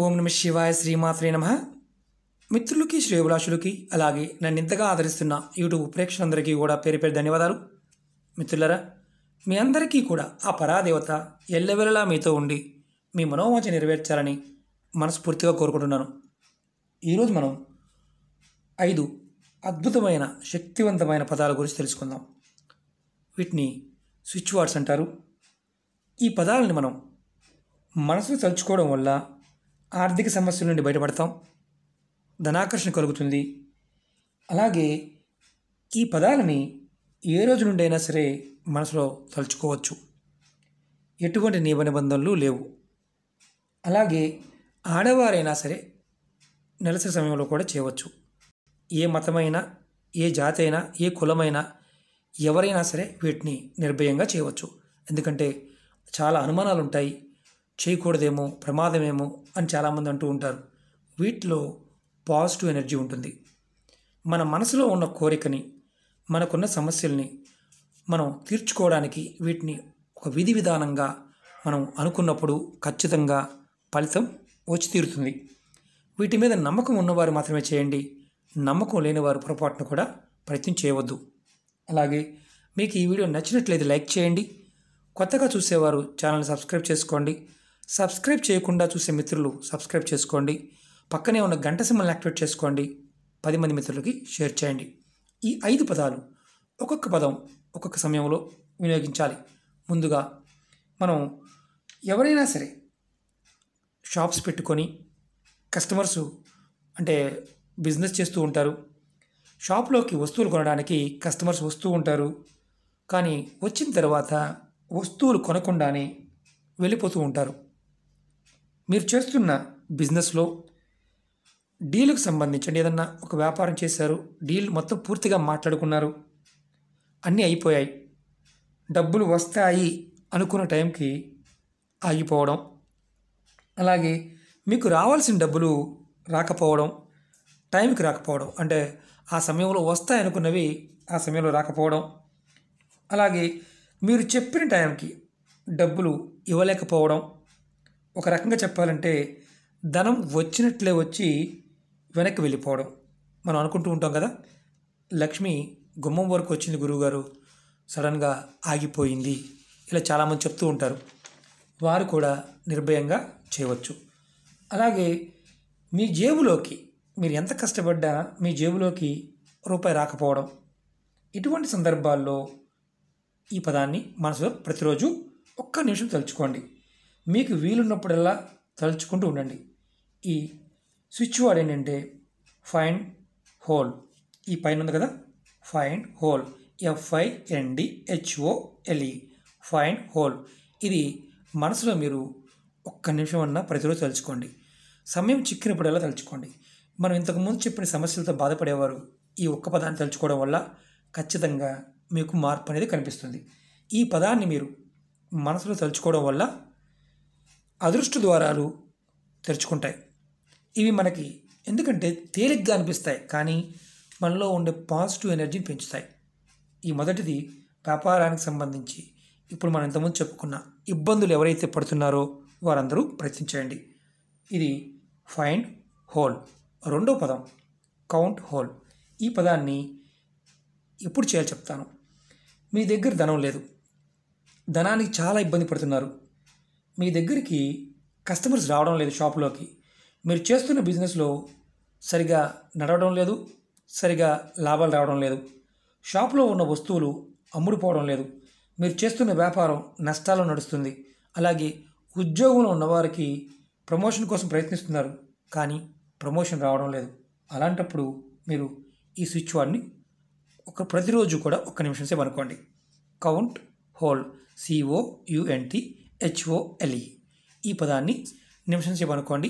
ఓం నమ శివాయ శ్రీమాత్రే నమ మిత్రులకి శ్రేయభిలాషులకి అలాగే నన్ను ఇంతగా ఆదరిస్తున్న యూట్యూబ్ ప్రేక్షకులందరికీ కూడా పేరు పేరు ధన్యవాదాలు మిత్రులరా మీ అందరికీ కూడా ఆ పరాదేవత ఎల్లవెల్లలా మీతో ఉండి మీ మనోవాంఛ నెరవేర్చాలని మనస్ఫూర్తిగా కోరుకుంటున్నాను ఈరోజు మనం ఐదు అద్భుతమైన శక్తివంతమైన పదాల గురించి తెలుసుకుందాం వీటిని స్విచ్ వార్డ్స్ అంటారు ఈ పదాలని మనం మనసులో తలుచుకోవడం వల్ల ఆర్థిక సమస్యల నుండి బయటపడతాం ధనాకర్షణ కలుగుతుంది అలాగే ఈ పదాలని ఏ రోజు నుండి అయినా సరే మనసులో తలుచుకోవచ్చు ఎటువంటి నియమ నిబంధనలు లేవు అలాగే ఆడవారైనా సరే నెలసరి సమయంలో కూడా చేయవచ్చు ఏ మతమైనా ఏ జాతి అయినా ఏ కులమైనా ఎవరైనా సరే వీటిని నిర్భయంగా చేయవచ్చు ఎందుకంటే చాలా అనుమానాలు ఉంటాయి చేయకూడదేమో ప్రమాదమేమో అని చాలామంది అంటూ ఉంటారు వీటిలో పాజిటివ్ ఎనర్జీ ఉంటుంది మన మనసులో ఉన్న కోరికని మనకున్న సమస్యల్ని మనం తీర్చుకోవడానికి వీటిని ఒక విధి విధానంగా మనం అనుకున్నప్పుడు ఖచ్చితంగా ఫలితం వచ్చి తీరుతుంది వీటి మీద నమ్మకం ఉన్నవారు మాత్రమే చేయండి నమ్మకం లేనివారు పొరపాటును కూడా ప్రయత్నం చేయవద్దు అలాగే మీకు ఈ వీడియో నచ్చినట్లయితే లైక్ చేయండి కొత్తగా చూసేవారు ఛానల్ సబ్స్క్రైబ్ చేసుకోండి సబ్స్క్రైబ్ చేయకుండా చూసే మిత్రులు సబ్స్క్రైబ్ చేసుకోండి పక్కనే ఉన్న గంట సిమ్మల్ని యాక్టివేట్ చేసుకోండి పది మంది మిత్రులకి షేర్ చేయండి ఈ ఐదు పదాలు ఒక్కొక్క పదం ఒక్కొక్క సమయంలో వినియోగించాలి ముందుగా మనం ఎవరైనా సరే షాప్స్ పెట్టుకొని కస్టమర్స్ అంటే బిజినెస్ చేస్తూ ఉంటారు షాప్లోకి వస్తువులు కొనడానికి కస్టమర్స్ వస్తూ ఉంటారు కానీ వచ్చిన తర్వాత వస్తువులు కొనకుండానే వెళ్ళిపోతూ ఉంటారు మీరు చేస్తున్న బిజినెస్లో డీల్కు సంబంధించండి ఏదన్నా ఒక వ్యాపారం చేశారు డీల్ మొత్తం పూర్తిగా మాట్లాడుకున్నారు అన్నీ అయిపోయాయి డబ్బులు వస్తాయి అనుకున్న టైంకి ఆగిపోవడం అలాగే మీకు రావాల్సిన డబ్బులు రాకపోవడం టైంకి రాకపోవడం అంటే ఆ సమయంలో వస్తాయి అనుకున్నవి ఆ సమయంలో రాకపోవడం అలాగే మీరు చెప్పిన టైంకి డబ్బులు ఇవ్వలేకపోవడం ఒక రకంగా చెప్పాలంటే ధనం వచ్చినట్లే వచ్చి వెనక్కి వెళ్ళిపోవడం మనం అనుకుంటూ ఉంటాం కదా లక్ష్మి గుమ్మం వరకు వచ్చింది గురువుగారు సడన్గా ఆగిపోయింది ఇలా చాలామంది చెప్తూ ఉంటారు వారు కూడా నిర్భయంగా చేయవచ్చు అలాగే మీ జేబులోకి మీరు ఎంత కష్టపడ్డా మీ జేబులోకి రూపాయి రాకపోవడం ఇటువంటి సందర్భాల్లో ఈ పదాన్ని మనసులో ప్రతిరోజు ఒక్క నిమిషం తలుచుకోండి మీకు వీలున్నప్పుడల్లా తలుచుకుంటూ ఉండండి ఈ స్విచ్ వర్డ్ ఏంటంటే ఫైండ్ హోల్ ఈ పైన ఉంది కదా find hole F I F I N D H O L E find hole ఇది మనసులో మీరు ఒక్క నిమిషం అన్న ప్రతిరోజు తలుచుకోండి సమయం చిక్కినప్పుడల్లా తలుచుకోండి మనం ఇంతకుముందు చెప్పిన సమస్యలతో బాధపడేవారు ఈ ఒక్క పదాన్ని తలుచుకోవడం వల్ల ఖచ్చితంగా మీకు మార్పు అనేది కనిపిస్తుంది ఈ పదాన్ని మీరు మనసులో తలుచుకోవడం వల్ల అదృష్ట ద్వారాలు తెరుచుకుంటాయి ఇవి మనకి ఎందుకంటే తేలిగ్గా అనిపిస్తాయి కానీ మనలో ఉండే పాజిటివ్ ఎనర్జీని పెంచుతాయి ఈ మొదటిది వ్యాపారానికి సంబంధించి ఇప్పుడు మనం ఇంతకుముందు చెప్పుకున్న ఇబ్బందులు ఎవరైతే పడుతున్నారో వారందరూ ప్రయత్నించండి ఇది ఫైండ్ హోల్ రెండో పదం కౌంట్ హోల్ ఈ పదాన్ని ఎప్పుడు చేయాలి చెప్తాను మీ దగ్గర ధనం లేదు ధనానికి చాలా ఇబ్బంది పడుతున్నారు మీ దగ్గరికి కస్టమర్స్ రావడం లేదు షాపులోకి మీరు చేస్తున్న బిజినెస్లో సరిగా నడవడం లేదు సరిగా లాభాలు రావడం లేదు షాప్లో ఉన్న వస్తువులు అమ్ముడుపోవడం లేదు మీరు చేస్తున్న వ్యాపారం నష్టాలు నడుస్తుంది అలాగే ఉద్యోగంలో ఉన్నవారికి ప్రమోషన్ కోసం ప్రయత్నిస్తున్నారు కానీ ప్రమోషన్ రావడం లేదు అలాంటప్పుడు మీరు ఈ స్విచ్ వార్డ్ని ఒక ప్రతిరోజు కూడా ఒక్క నిమిషం సేపు అనుకోండి count hold C O U N T H O L E e. ఈ పదాన్ని నిమిషం సేపు అనుకోండి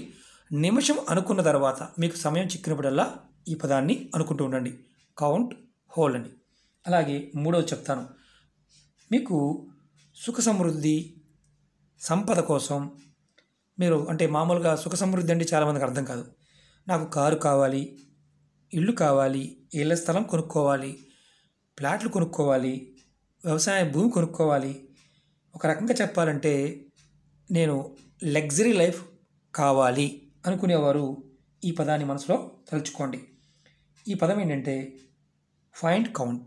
నిమిషం అనుకున్న తర్వాత మీకు సమయం చిక్కినప్పుడల్లా ఈ పదాన్ని అనుకుంటూ ఉండండి కౌంట్ హోల్ అని అలాగే మూడవది చెప్తాను మీకు సుఖ సమృద్ధి సంపద కోసం మీరు అంటే మామూలుగా సుఖ సమృద్ధి అంటే చాలామందికి అర్థం కాదు నాకు కారు కావాలి ఇల్లు కావాలి ఇళ్ళ స్థలం కొనుక్కోవాలి ప్లాట్లు కొనుక్కోవాలి వ్యవసాయ భూమి కొనుక్కోవాలి ఒక రకంగా చెప్పాలంటే నేను లగ్జరీ లైఫ్ కావాలి అనుకునేవారు ఈ పదాన్ని మనసులో తలుచుకోండి ఈ పదం ఏంటంటే find count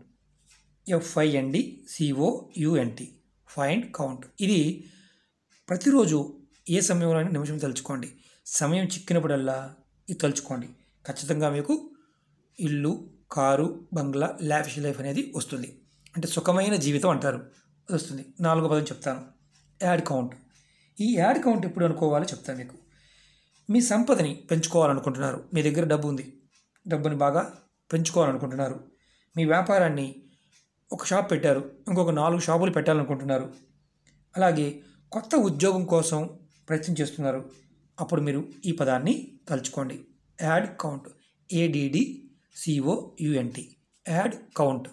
F I N D C O U N T find count ఇది ప్రతిరోజు ఏ సమయంలో నిమిషం తలుచుకోండి సమయం చిక్కినప్పుడల్లా ఇది తలుచుకోండి ఖచ్చితంగా మీకు ఇల్లు కారు బంగ్లా లావిష్ లైఫ్ అనేది వస్తుంది అంటే సుఖమైన జీవితం అంటారు వస్తుంది నాలుగో పదం చెప్తాను యాడ్ కౌంట్ ఈ యాడ్ కౌంట్ ఎప్పుడు అనుకోవాలో చెప్తాను మీకు మీ సంపదని పెంచుకోవాలనుకుంటున్నారు మీ దగ్గర డబ్బు ఉంది డబ్బుని బాగా పెంచుకోవాలనుకుంటున్నారు మీ వ్యాపారాన్ని ఒక షాప్ పెట్టారు ఇంకొక నాలుగు షాపులు పెట్టాలనుకుంటున్నారు అలాగే కొత్త ఉద్యోగం కోసం ప్రయత్నం చేస్తున్నారు అప్పుడు మీరు ఈ పదాన్ని తలుచుకోండి add count A D D C O U N T add count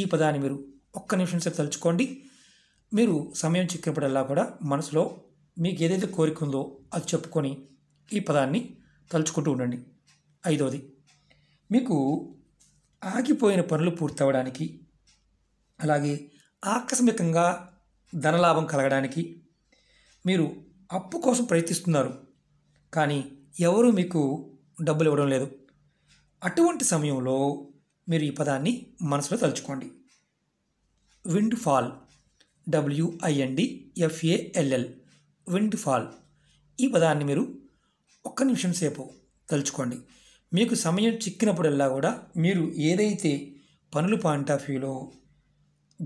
ఈ పదాన్ని మీరు ఒక్క నిమిషం సేపు తలుచుకోండి మీరు సమయం చిక్కినప్పుడల్లా కూడా మనసులో మీకు ఏదైతే కోరిక ఉందో అది చెప్పుకొని ఈ పదాన్ని తలుచుకుంటూ ఉండండి ఐదవది మీకు ఆగిపోయిన పనులు పూర్తవడానికి అలాగే ఆకస్మికంగా ధనలాభం కలగడానికి మీరు అప్పు కోసం ప్రయత్నిస్తున్నారు కానీ ఎవరు మీకు డబ్బులు ఇవ్వడం లేదు అటువంటి సమయంలో మీరు ఈ పదాన్ని మనసులో తలుచుకోండి wind fall W I N D F A L L wind fall ఈ పదాన్ని మీరు ఒక్క నిమిషం సేపు తలుచుకోండి మీకు సమయం చిక్కినప్పుడల్లా కూడా మీరు ఏదైతే పనులు పాయింట్ ఆఫ్ వ్యూలో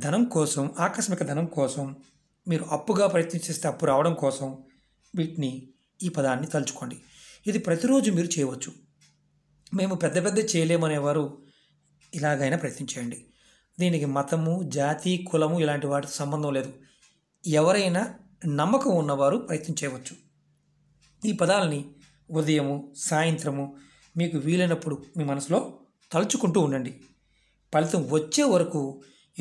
ధనం కోసం ఆకస్మిక ధనం కోసం మీరు అప్పుగా ప్రయత్నం చేస్తే అప్పు రావడం కోసం వీటిని ఈ పదాన్ని తలుచుకోండి ఇది ప్రతిరోజు మీరు చేయవచ్చు మేము పెద్ద పెద్ద చేయలేమనేవారు ఇలాగైనా ప్రయత్నించేయండి దీనికి మతము జాతి కులము ఇలాంటి వాటితో సంబంధం లేదు ఎవరైనా నమ్మకం ఉన్నవారు ప్రయత్నం చేయవచ్చు ఈ పదాలని ఉదయము సాయంత్రము మీకు వీలైనప్పుడు మీ మనసులో తలుచుకుంటూ ఉండండి ఫలితం వచ్చే వరకు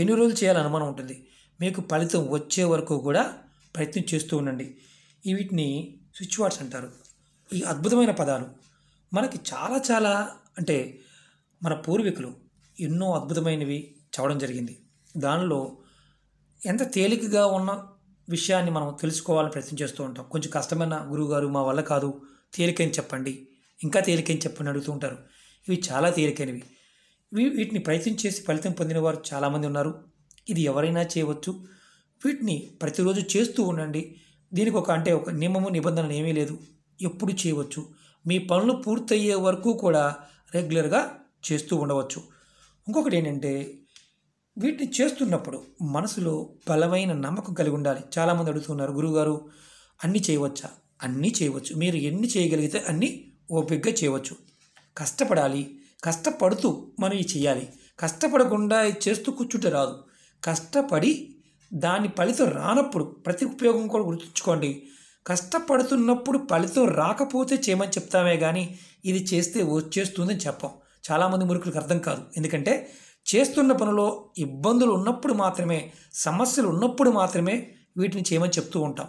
ఎన్ని రోజులు చేయాలని అనుమానం ఉంటుంది మీకు ఫలితం వచ్చే వరకు కూడా ప్రయత్నం చేస్తూ ఉండండి వీటిని స్విచ్ వాట్స్ అంటారు ఈ అద్భుతమైన పదాలు మనకి చాలా చాలా అంటే మన పూర్వీకులు ఎన్నో అద్భుతమైనవి చదవడం జరిగింది దానిలో ఎంత తేలికగా ఉన్న విషయాన్ని మనం తెలుసుకోవాలని ప్రయత్నం చేస్తూ ఉంటాం కొంచెం కష్టమైన గురువుగారు మా వల్ల కాదు తేలికని చెప్పండి ఇంకా తేలికైన చెప్పండి అడుగుతూ ఉంటారు ఇవి చాలా తేలికైనవి వీటిని ప్రయత్నం చేసి ఫలితం పొందిన వారు చాలామంది ఉన్నారు ఇది ఎవరైనా చేయవచ్చు వీటిని ప్రతిరోజు చేస్తూ ఉండండి దీనికి ఒక అంటే ఒక నియమము నిబంధనలు ఏమీ లేదు ఎప్పుడు చేయవచ్చు మీ పనులు పూర్తయ్యే వరకు కూడా రెగ్యులర్గా చేస్తూ ఉండవచ్చు ఇంకొకటి ఏంటంటే వీటిని చేస్తున్నప్పుడు మనసులో బలమైన నమ్మకం కలిగి ఉండాలి చాలామంది అడుగుతున్నారు గురువుగారు అన్నీ చేయవచ్చా అన్నీ చేయవచ్చు మీరు ఎన్ని చేయగలిగితే అన్నీ ఓపికగా చేయవచ్చు కష్టపడాలి కష్టపడుతూ మనం ఇది చేయాలి కష్టపడకుండా చేస్తూ కూర్చుంటే రాదు కష్టపడి దాని ఫలితం రానప్పుడు ప్రతి ఉపయోగం కూడా గుర్తుంచుకోండి కష్టపడుతున్నప్పుడు ఫలితం రాకపోతే చేయమని చెప్తామే కానీ ఇది చేస్తే వచ్చేస్తుందని చెప్పం చాలామంది మురుకులకు అర్థం కాదు ఎందుకంటే చేస్తున్న పనిలో ఇబ్బందులు ఉన్నప్పుడు మాత్రమే సమస్యలు ఉన్నప్పుడు మాత్రమే వీటిని చేయమని చెప్తూ ఉంటాం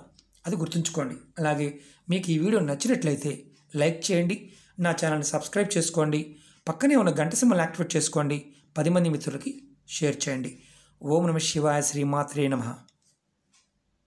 అది గుర్తుంచుకోండి అలాగే మీకు ఈ వీడియో నచ్చినట్లయితే లైక్ చేయండి నా ఛానల్ని సబ్స్క్రైబ్ చేసుకోండి పక్కనే ఉన్న గంట సింబల్ యాక్టివేట్ చేసుకోండి పది మంది మిత్రులకి షేర్ చేయండి ఓం నమ శివాయ శ్రీమాత్రే నమ